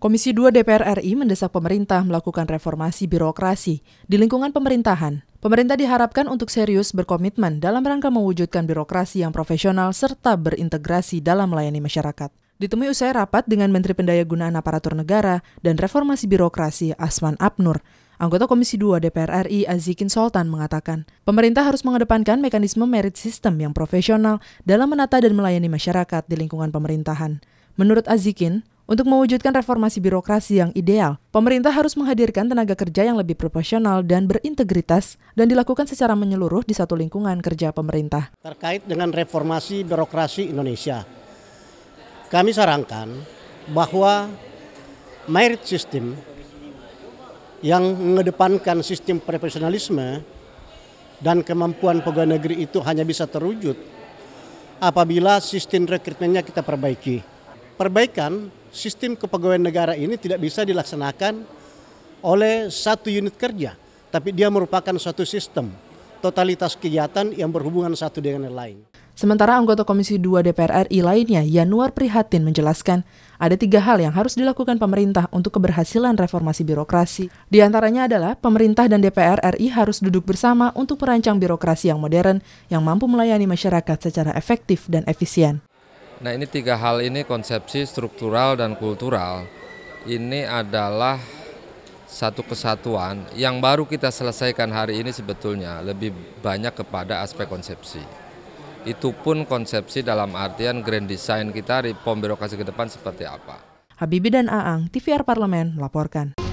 Komisi 2 DPR RI mendesak pemerintah melakukan reformasi birokrasi di lingkungan pemerintahan. Pemerintah diharapkan untuk serius berkomitmen dalam rangka mewujudkan birokrasi yang profesional serta berintegrasi dalam melayani masyarakat. Ditemui usai rapat dengan Menteri Pendayagunaan Aparatur Negara dan Reformasi Birokrasi Asman Abnur, Anggota Komisi 2 DPR RI Azikin Sultan mengatakan, pemerintah harus mengedepankan mekanisme merit system yang profesional dalam menata dan melayani masyarakat di lingkungan pemerintahan. Menurut Azikin, untuk mewujudkan reformasi birokrasi yang ideal, pemerintah harus menghadirkan tenaga kerja yang lebih profesional dan berintegritas dan dilakukan secara menyeluruh di satu lingkungan kerja pemerintah. Terkait dengan reformasi birokrasi Indonesia, kami sarankan bahwa merit system yang mengedepankan sistem profesionalisme dan kemampuan pegawai negeri itu hanya bisa terwujud apabila sistem rekrutmennya kita perbaiki. Perbaikan sistem kepegawaian negara ini tidak bisa dilaksanakan oleh satu unit kerja, tapi dia merupakan suatu sistem totalitas kegiatan yang berhubungan satu dengan yang lain. Sementara anggota Komisi 2 DPR RI lainnya, Yanuar Prihatin, menjelaskan ada tiga hal yang harus dilakukan pemerintah untuk keberhasilan reformasi birokrasi. Di antaranya adalah pemerintah dan DPR RI harus duduk bersama untuk merancang birokrasi yang modern yang mampu melayani masyarakat secara efektif dan efisien. Nah ini tiga hal ini konsepsi struktural dan kultural. Ini adalah satu kesatuan yang baru kita selesaikan hari ini sebetulnya lebih banyak kepada aspek konsepsi. Itu pun konsepsi dalam artian grand design kita reform birokrasi ke depan seperti apa. Habibie dan Aang, TVR Parlemen, laporkan.